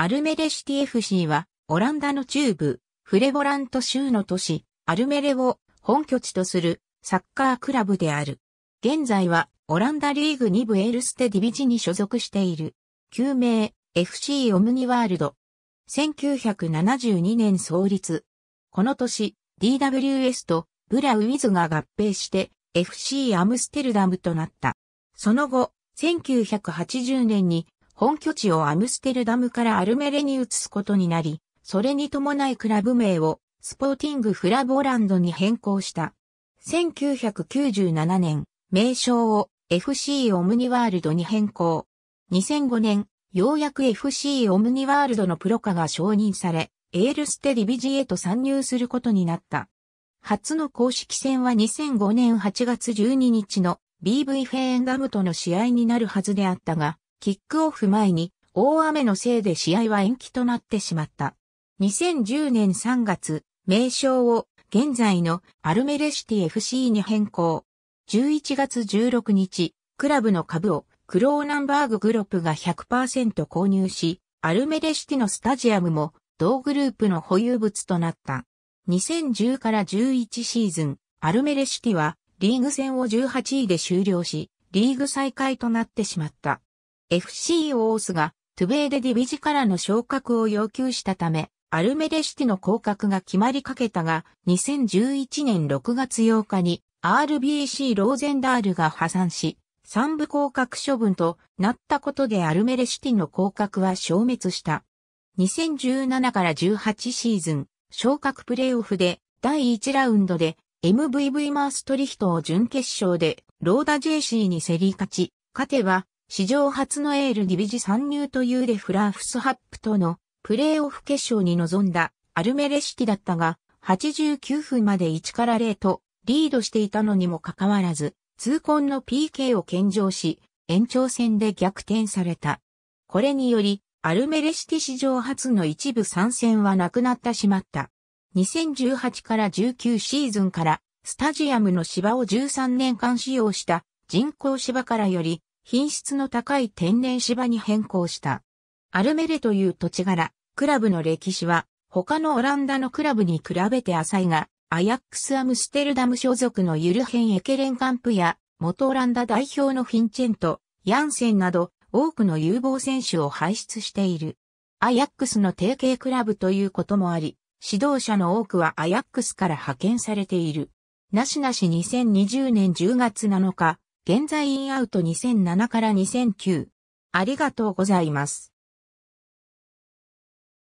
アルメレシティ FC は、オランダの中部、フレボラント州の都市、アルメレを本拠地とするサッカークラブである。現在は、オランダリーグ2部エルステディビジに所属している。旧名、FC オムニワールド。1972年創立。この年、DWS とブラウィズが合併して FC アムステルダムとなった。その後、1980年に本拠地をアムステルダムからアルメレに移すことになり、それに伴いクラブ名をスポーティングフラボランドに変更した。1997年、名称を FC オムニワールドに変更。2005年、ようやく FC オムニワールドのプロ化が承認され、エールステディビジへと参入することになった。初の公式戦は2005年8月12日の BV フェーンダムとの試合になるはずであったが、キックオフ前に大雨のせいで試合は延期となってしまった。2010年3月、名称を現在のアルメレシティ FC に変更。11月16日、クラブの株をクローナンバーググロップが100%購入し、アルメレシティのスタジアムも同グループの保有物となった。2010から11シーズン、アルメレシティはリーグ戦を18位で終了し、リーグ再開となってしまった。FC オースがトゥベーデディビジからの昇格を要求したため、アルメレシティの降格が決まりかけたが、2011年6月8日に RBC ローゼンダールが破産し、三部降格処分となったことでアルメレシティの降格は消滅した。2017から18シーズン、昇格プレイオフで第1ラウンドで MVV マーストリヒトを準決勝でローダ JC に競り勝ち、勝てば史上初のエールディビジ参入というレフラーフスハップとのプレーオフ決勝に臨んだアルメレシティだったが、89分まで1から0とリードしていたのにもかかわらず、痛恨の PK を献上し、延長戦で逆転された。これにより、アルメレシティ史上初の一部参戦はなくなってしまった。2018から19シーズンから、スタジアムの芝を13年間使用した人工芝からより、品質の高い天然芝に変更した。アルメレという土地柄、クラブの歴史は他のオランダのクラブに比べて浅いが、アヤックス・アムステルダム所属のユルヘン・エケレンカンプや、元オランダ代表のフィンチェント、ヤンセンなど、多くの有望選手を輩出している。アヤックスの提携クラブということもあり、指導者の多くはアヤックスから派遣されている。なしなし2020年10月7日、現在インアウト2007から2009。ありがとうございます。